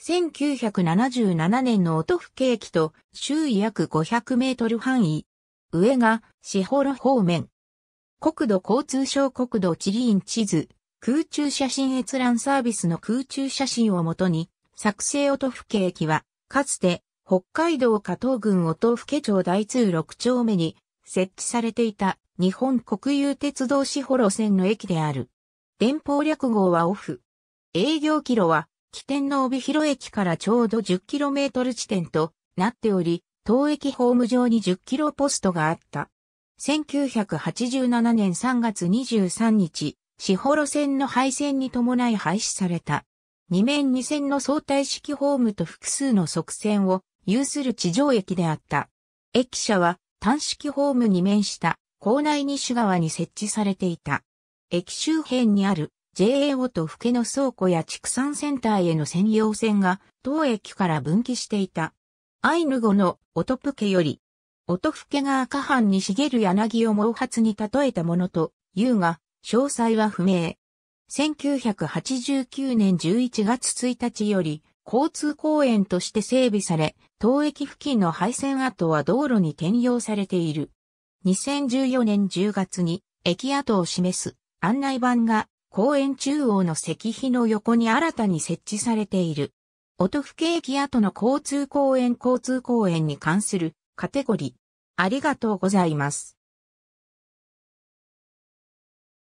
1977年の音府景気と周囲約500メートル範囲。上が、四幌方面。国土交通省国土地理院地図、空中写真閲覧サービスの空中写真をもとに、作成音府景気は、かつて、北海道加藤郡音府家町大通6丁目に設置されていた日本国有鉄道四幌線の駅である。電報略号はオフ。営業キロは起点の帯広駅からちょうど 10km 地点となっており、当駅ホーム上に 10km ポストがあった。1987年3月23日、四幌線の廃線に伴い廃止された。2面2線の相対式ホームと複数の側線を有する地上駅であった。駅舎は単式ホームに面した構内西側に設置されていた。駅周辺にある JA オと府家の倉庫や畜産センターへの専用線が当駅から分岐していた。アイヌ語の音プケより、音プケが赤藩に茂る柳を毛髪に例えたものと言うが、詳細は不明。1989年11月1日より交通公園として整備され、当駅付近の廃線跡は道路に転用されている。2014年10月に駅跡を示す案内板が公園中央の石碑の横に新たに設置されている。音景駅跡の交通公園交通公園に関するカテゴリー。ありがとうございます。